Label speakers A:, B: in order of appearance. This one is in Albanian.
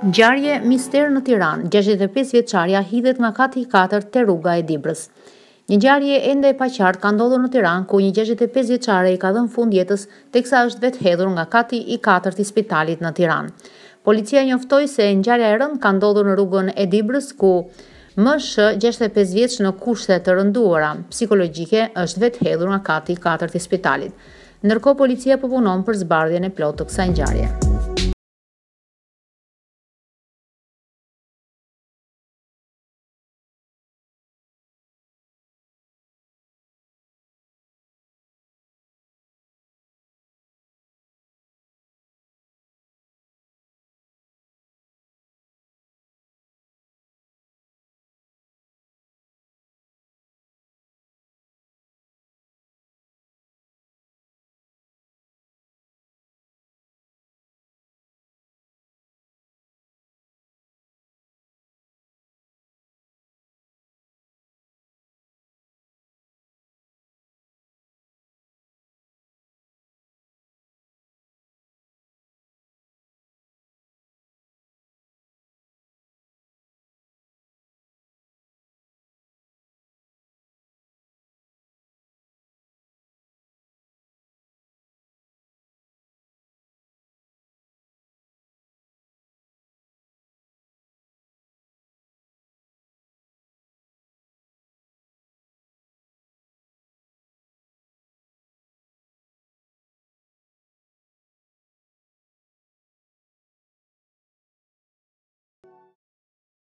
A: Ngjarje mister në Tiranë, 65 vjeqarja, hidhet nga kati i 4-të te rruga e Dibrës. Një ngjarje ende e paqartë ka ndodhur në Tiranë ku një 65-vjeçare i ka dhënë fund jetës teksa është vetë hedhur nga kati i 4-të i spitalit në Tiranë. Policia njoftoi se ngjarja e rënd ka ndodhur në rrugën e Dibrës, ku Msh 65 vjeç në kushte të rënduara psikologjike është vetë hedhur nga kati i 4-të i spitalit, ndërkohë policia po punon për zbardhjen e plotë të kësaj ngjarje.